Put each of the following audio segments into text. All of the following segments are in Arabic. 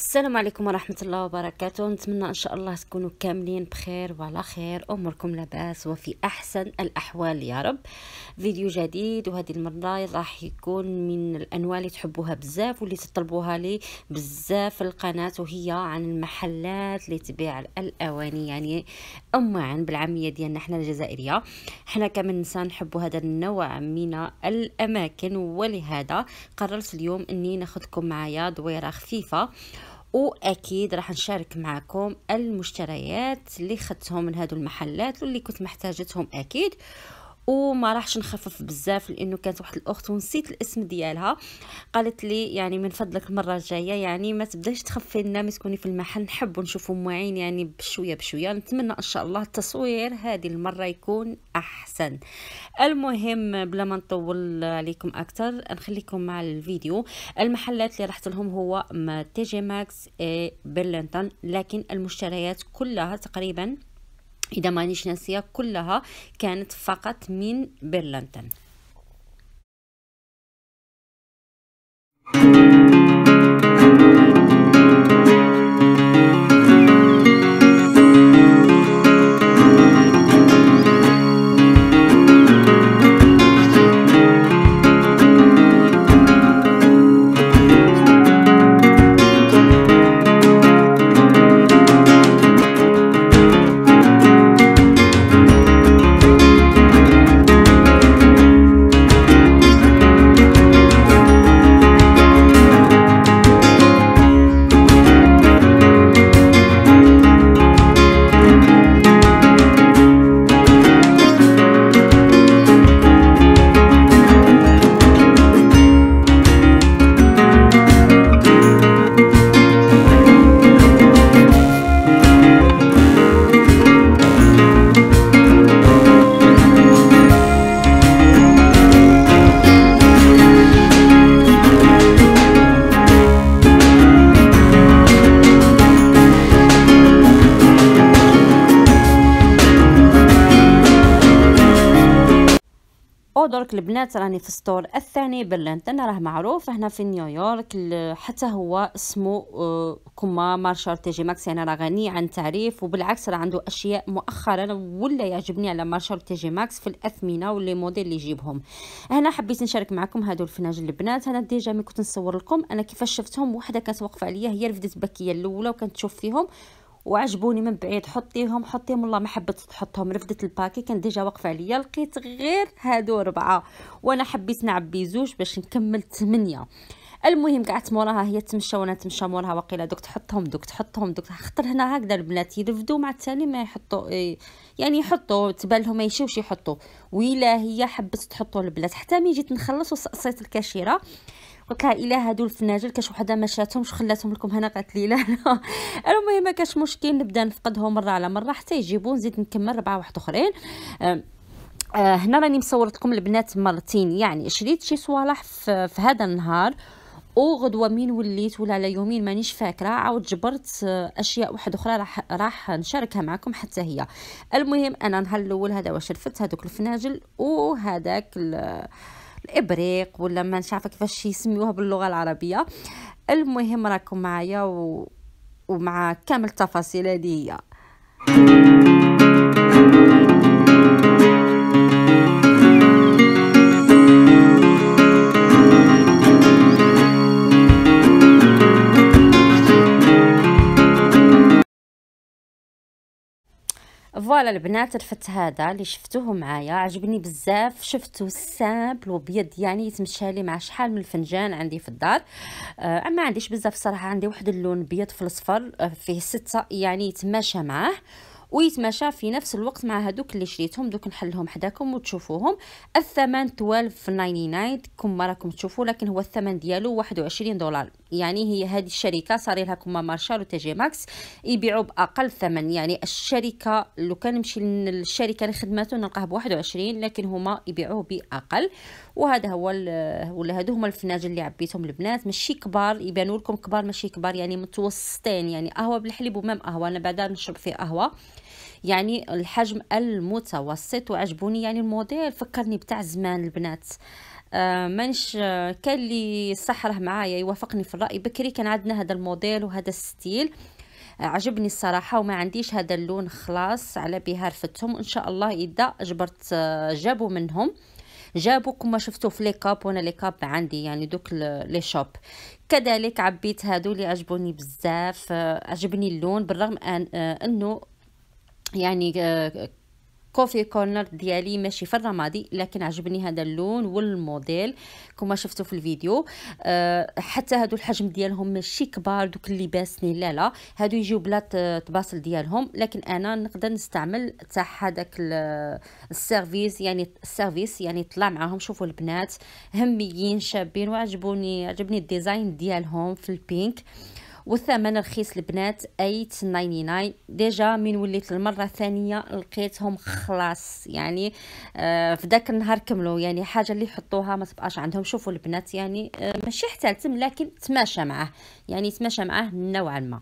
السلام عليكم ورحمة الله وبركاته نتمنى إن شاء الله تكونوا كاملين بخير وعلى خير أموركم لاباس وفي أحسن الأحوال يا رب فيديو جديد وهذه المرة راح يكون من الأنواع اللي تحبوها بزاف واللي تطلبوها لي بزاف القناة وهي عن المحلات اللي تبيع الأواني يعني أما بالعامية ديالنا حنا الجزائرية حنا كمنسان نحبوا هذا النوع من الأماكن ولهذا قررت اليوم أني ناخدكم معايا دويرة خفيفة واكيد راح نشارك معكم المشتريات اللي خدتهم من هادو المحلات واللي كنت محتاجتهم اكيد وما راحش نخفف بزاف لانه كانت واحد الاخت ونسيت الاسم ديالها قالت لي يعني من فضلك المره الجايه يعني ما تبداش تخفي لنا ما تكوني في المحل نحب نشوفوا معين يعني بشويه بشويه نتمنى ان شاء الله التصوير هذه المره يكون احسن المهم بلا ما نطول عليكم اكثر نخليكم مع الفيديو المحلات اللي رحت لهم هو تي جي ماكس إيه، برلينتون لكن المشتريات كلها تقريبا إذا مانيش ناسية كلها كانت فقط من برلنتن البنات راني في السطور الثاني برلنتن راه معروف هنا في نيويورك حتى هو اسمه آه، كما مارشال تي جي ماكس يعني راه غني عن تعريف وبالعكس راه عنده اشياء مؤخرا ولا يعجبني على مارشال تي جي ماكس في الاثمنه واللي موديل اللي يجيبهم هنا حبيت نشارك معكم هادو الفناجل البنات انا ديجا ملي كنت نصور لكم انا كيفاش شفتهم وحده كانت واقفه عليا هي رفدت بكيه الاولى وكانت تشوف فيهم وعجبوني من بعيد حطيهم حطيهم والله ما حبيت تحطهم رفدت الباكي كان ديجا واقفه عليا لقيت غير هادو ربعه وانا حبيت نعبي زوج باش نكمل ثمانيه المهم قعدت موراها هي تمشى وانا تمشى موراها وقيله دوك تحطهم دوك تحطهم دوك خطر هنا هكذا البنات يرفدوا مع التالي ما يحطوا إيه، يعني يحطوا لهم ما يمشيوش يحطوا ويلا هي حبت تحطوا البنات حتى مي جيت نخلص وصقصيت الكاشيره قلت لها الا هادو الفناجل كاش وحده ما شاتهمش خلاتهم لكم هنا قالت لي لا لا المهم ما كاش مشكل نبدا نفقدهم مره على مره حتى يجيبون نزيد نكمل ربعه واحد اخرين آه، هنا راني مصورت لكم البنات مرتين يعني شريت شي صوالح في, هذا النهار وغدوه مين وليت ولا على يومين مانيش فاكره عاود جبرت آه، اشياء واحد اخرى راح راح نشاركها معكم حتى هي المهم انا نهار الاول هذا واش رفدت هذوك الفناجل وهذاك ابريق ولا ما عارفه كيفاش يسميوها باللغه العربيه المهم راكم معايا و... ومع كامل التفاصيل هذه هي فوالا البنات الفت هذا اللي شفتوه معايا عجبني بزاف شفتو سامبل وبيض يعني يتمشى لي مع شحال من الفنجان عندي في الدار آه، اما عنديش بزاف صراحه عندي واحد اللون بيض في الاصفر آه، فيه سته يعني يتماشى معاه ويتماشى في نفس الوقت مع هذوك اللي شريتهم دوك نحلهم حداكم وتشوفوهم الثمن 12.99 كما راكم تشوفوا لكن هو الثمن ديالو 21 دولار يعني هي هذه الشركه صار لها كما مارشال وتجي ماكس يبيعوا باقل ثمن يعني الشركه لو كان نمشي للشركه اللي خدمته نلقاه ب 21 لكن هما يبيعوه باقل وهذا هو ولا هادو هما الفناجل اللي عبيتهم البنات ماشي كبار يبانوا لكم كبار ماشي كبار يعني متوسطين يعني قهوه بالحليب ومام قهوه انا بعدا نشرب فيه قهوه يعني الحجم المتوسط وعجبوني يعني الموديل فكرني بتاع زمان البنات آه منش آه، كان لي صح راه معايا يوافقني في الراي بكري كان عندنا هذا الموديل وهذا الستيل آه عجبني الصراحه وما عنديش هذا اللون خلاص على بها رفتهم ان شاء الله اذا جبرت آه، جابوا منهم جابوا كما شفتوا في لي كاب وانا لي كاب عندي يعني دوك لي شوب كذلك عبيت هادو اللي عجبوني بزاف آه، عجبني اللون بالرغم أن انه يعني آه، كوفي كورنر ديالي ماشي في الرمادي لكن عجبني هذا اللون والموديل كما شفتوا في الفيديو أه حتى هادو الحجم ديالهم ماشي كبار دوك اللي باسنين لا لا هادو يجيو بلا تباصل ديالهم لكن انا نقدر نستعمل تاع هذاك السيرفيس يعني السيرفيس يعني طلع معاهم شوفوا البنات هميين شابين وعجبوني عجبني الديزاين ديالهم في البينك أه والثمن رخيص البنات 8.99 ديجا من وليت المره الثانيه لقيتهم خلاص يعني آه، في ذاك النهار كملوا يعني حاجه اللي يحطوها ما تبقاش عندهم شوفوا البنات يعني آه، ماشي احتلتم لكن تماشى معاه يعني تماشى معاه نوعا ما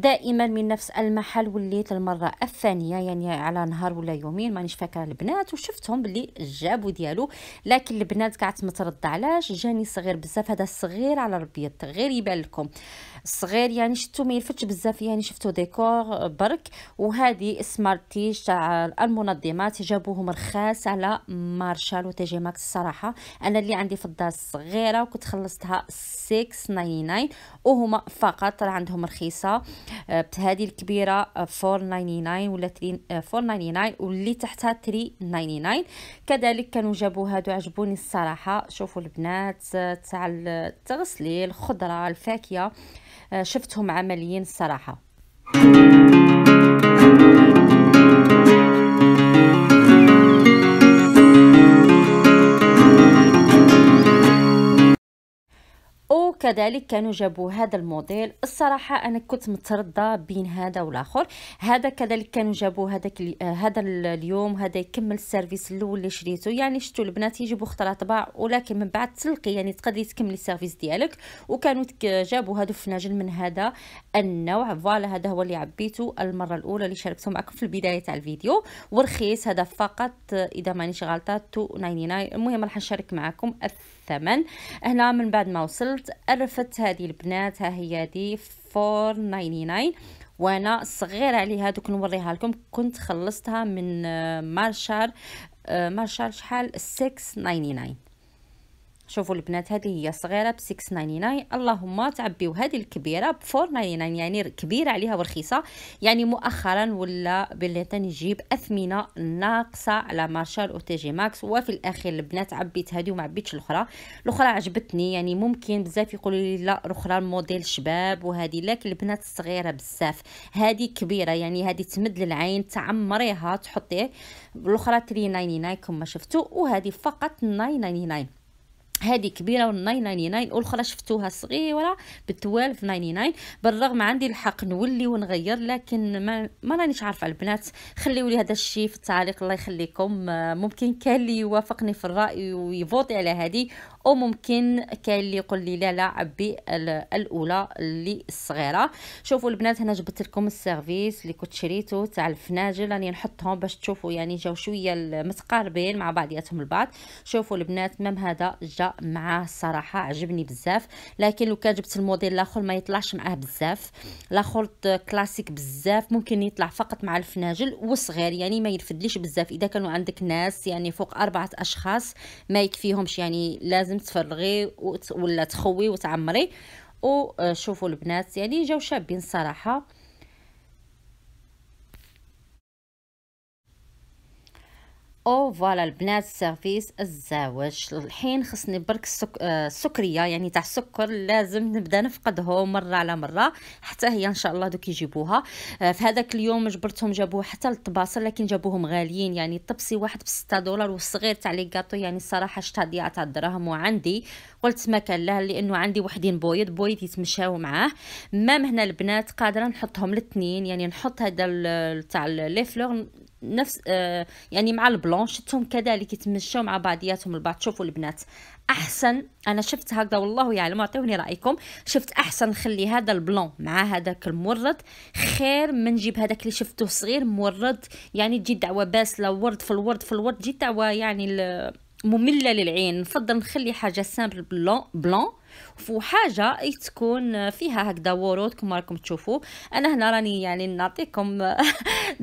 دائما من نفس المحل وليت المره الثانيه يعني على نهار ولا يومين مانيش فاكره البنات وشفتهم باللي جابوا ديالو لكن البنات قعدت مترضى علاش جاني صغير بزاف هذا الصغير على ربي غير يبان لكم صغير يعني شفتو ما يلفتش بزاف يعني شفتو ديكور برك وهذه سمارت تاع المنظمات جابوهم رخاص على مارشال وتيجي ماكس الصراحه انا اللي عندي في الدار صغيره وكنت خلصتها 699 وهما فقط راه عندهم رخيصه بهذه آه، الكبيره 499 ولا 499 آه، واللي تحتها 399 كذلك كانوا جابوا هادو عجبوني الصراحه شوفوا البنات آه، تاع التغسيل الخضره الفاكهه شفتهم عمليين الصراحه كذلك كانوا جابوا هذا الموديل الصراحه انا كنت مترده بين هذا والاخر هذا كذلك كانوا جابوا هذاك آه، هذا اليوم هذا يكمل السيرفيس الاول اللي شريته يعني شفتوا البنات يجيبوا خطره طباع ولكن من بعد تلقي يعني تقدري تكملي السيرفيس ديالك وكانوا جابوا هذا فناجل من هذا النوع فوالا هذا هو اللي عبيته المره الاولى اللي شاركته معكم في البدايه تاع الفيديو ورخيص هذا فقط اذا مانيش غلطه 299 المهم راح نشارك معكم الثمن هنا من بعد ما وصلت عرفت هذه البنات ها هي هذه 499 وانا صغير عليها دوك نوريها لكم كنت خلصتها من آه، مارشال آه، مارشال شحال 699 شوفوا البنات هذه هي صغيره ب 699 اللهم تعبيو هذه الكبيره ب 499 يعني كبيره عليها ورخيصه يعني مؤخرا ولا بلاتي تنجيب اثمنه ناقصه على مارشال او تي جي ماكس وفي الاخير البنات عبيت هذه وما عبيتش الاخرى الاخرى عجبتني يعني ممكن بزاف يقولوا لي لا الاخرى الموديل شباب وهذه لكن البنات الصغيره بزاف هذه كبيره يعني هذه تمد للعين تعمريها تحطيه الاخرى 399 كما شفتوا وهذه فقط 999 هادي كبيره و 999 والاخرى شفتوها صغيره ب 12.99 بالرغم عندي الحق نولي ونغير لكن ما ما رانيش عارفه البنات خليوا لي هذا الشيء في التعليق الله يخليكم آه، ممكن كان لي يوافقني في الراي ويفوتي على هذه وممكن ممكن كاين يقول لي لا لا عبي الاولى اللي الصغيره شوفوا البنات هنا جبت لكم السيرفيس اللي كنت شريته تاع الفناجل راني يعني نحطهم باش تشوفوا يعني جاو شويه متقاربين مع بعضياتهم البعض شوفوا البنات مام هذا جا معاه الصراحه عجبني بزاف لكن لو كان جبت الموديل الاخر ما يطلعش معاه بزاف الاخر كلاسيك بزاف ممكن يطلع فقط مع الفناجل وصغير يعني ما يرفدليش بزاف اذا كانوا عندك ناس يعني فوق اربعه اشخاص ما يكفيهمش يعني لازم تفرغي ولا تخوي وتعمري وشوفوا آه، البنات يعني جاو شابين الصراحه او فوالا البنات سيرفيس الزواج الحين خصني برك السك... آه، السكريه يعني تاع السكر لازم نبدا نفقدهم مره على مره حتى هي ان شاء الله دوك يجيبوها آه، في هذاك اليوم جبرتهم جابوه حتى للطباسل لكن جابوهم غاليين يعني الطبسي واحد ب 6 دولار والصغير تاع لي كاطو يعني الصراحه شتا ضيعه تاع الدراهم وعندي قلت ما كان له لانه عندي وحدين بويض بويض يتمشاو معاه مام هنا البنات قادره نحطهم الاثنين يعني نحط هذا تاع لي فلور نفس آه، يعني مع البلون شفتهم كذلك يتمشوا مع بعضياتهم البعض شوفوا البنات احسن انا شفت هكذا والله يعلم اعطوني رايكم شفت احسن نخلي هذا البلون مع هذاك المورد خير من نجيب هذاك اللي شفته صغير مورد يعني تجي دعوه باسله ورد في الورد في الورد تجي دعوه يعني ممله للعين نفضل نخلي حاجه سامبل بلون بلون حاجة تكون فيها هكذا ورود كما راكم تشوفوا انا هنا راني يعني نعطيكم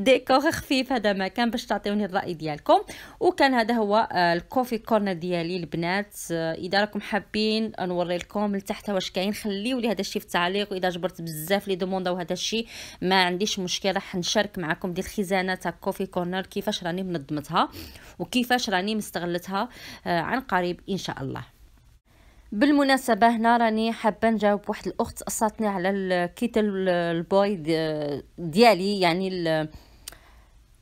ديكور خفيف هذا ما كان باش تعطيوني الراي ديالكم وكان هذا هو آه، الكوفي كورنر ديالي البنات آه، اذا راكم حابين نوري لكم لتحت واش كاين خليو لي هذا الشيء في التعليق واذا جبرت بزاف لي دوموندا وهذا الشيء ما عنديش مشكل راح نشارك معكم ديال الخزانه تاع كوفي كورنر كيفاش راني منظمتها وكيفاش راني مستغلتها آه، عن قريب ان شاء الله بالمناسبة هنا راني حابة نجاوب واحد الأخت أصاتني على الكيتل البوي ديالي يعني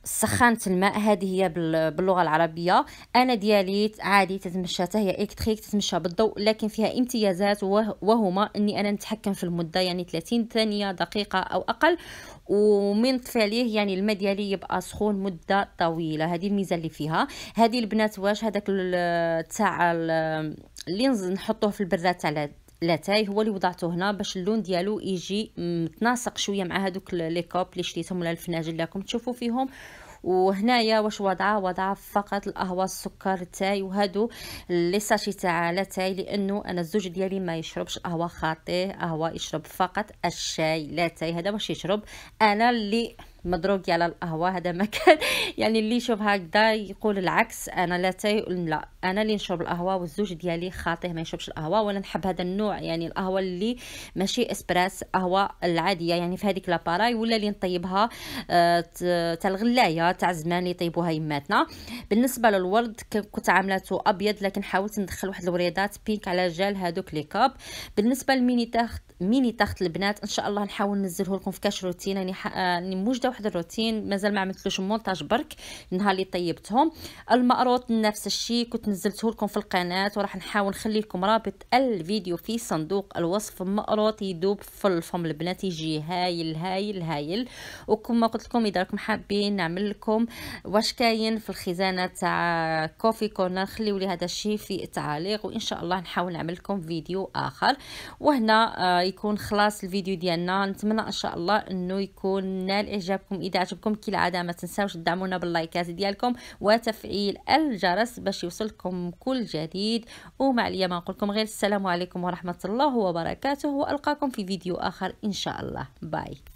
سخانه الماء هذه هي باللغه العربيه انا ديالي عادي تتمشى حتى هي الكتريك تتمشى بالضوء لكن فيها امتيازات وهما اني انا نتحكم في المده يعني 30 ثانيه دقيقه او اقل ومن نطفي عليه يعني الماء ديالي يبقى سخون مده طويله هذه الميزه اللي فيها هذه البنات واش هذاك تاع اللينز نحطوه في البراد تاع لاتاي هو اللي وضعته هنا باش اللون ديالو يجي متناسق شويه مع هذوك لي كوب اللي شريتهم ولا الفناجل اللي راكم تشوفوا فيهم وهنايا واش وضعه وضع فقط القهوه السكر التاي وهادو لي ساشي تاع لاتاي لانه انا الزوج ديالي ما يشربش قهوه خاطئ قهوه يشرب فقط الشاي لاتاي هذا باش يشرب انا اللي مدروقي على القهوه هذا ما كان يعني اللي يشوف هكذا يقول العكس انا لا تاي لا انا اللي نشرب القهوه والزوج ديالي خاطيه ما يشربش القهوه وانا نحب هذا النوع يعني القهوه اللي ماشي اسبريس قهوه العاديه يعني في هذيك لاباراي ولا اللي نطيبها آه، تاع الغلايه تاع زمان اللي يطيبوها يماتنا بالنسبه للورد كنت عاملاته ابيض لكن حاولت ندخل واحد الوريدات بينك على جال هذوك لي كاب بالنسبه للميني تاخت ميني تخت البنات ان شاء الله نحاول ننزله لكم في كاش روتين راني يعني, آه، يعني موجده واحد الروتين مازال ما عملتلوش مونتاج برك النهار اللي طيبتهم المقروط نفس الشيء كنت نزلته لكم في القناه وراح نحاول نخلي لكم رابط الفيديو في صندوق الوصف مقروط يدوب في الفم البنات يجي هايل هايل هايل وكما قلت لكم اذا راكم حابين نعمل لكم واش كاين في الخزانه تاع كوفي كورنر خليوا لي هذا الشيء في التعليق وان شاء الله نحاول نعمل لكم فيديو اخر وهنا آه يكون خلاص الفيديو ديالنا نتمنى ان شاء الله انه يكون نال اعجابكم اذا عجبكم كالعاده ما تنساوش تدعمونا باللايكات ديالكم وتفعيل الجرس باش يوصلكم كل جديد ومع عليا ما نقول لكم غير السلام عليكم ورحمه الله وبركاته والقاكم في فيديو اخر ان شاء الله باي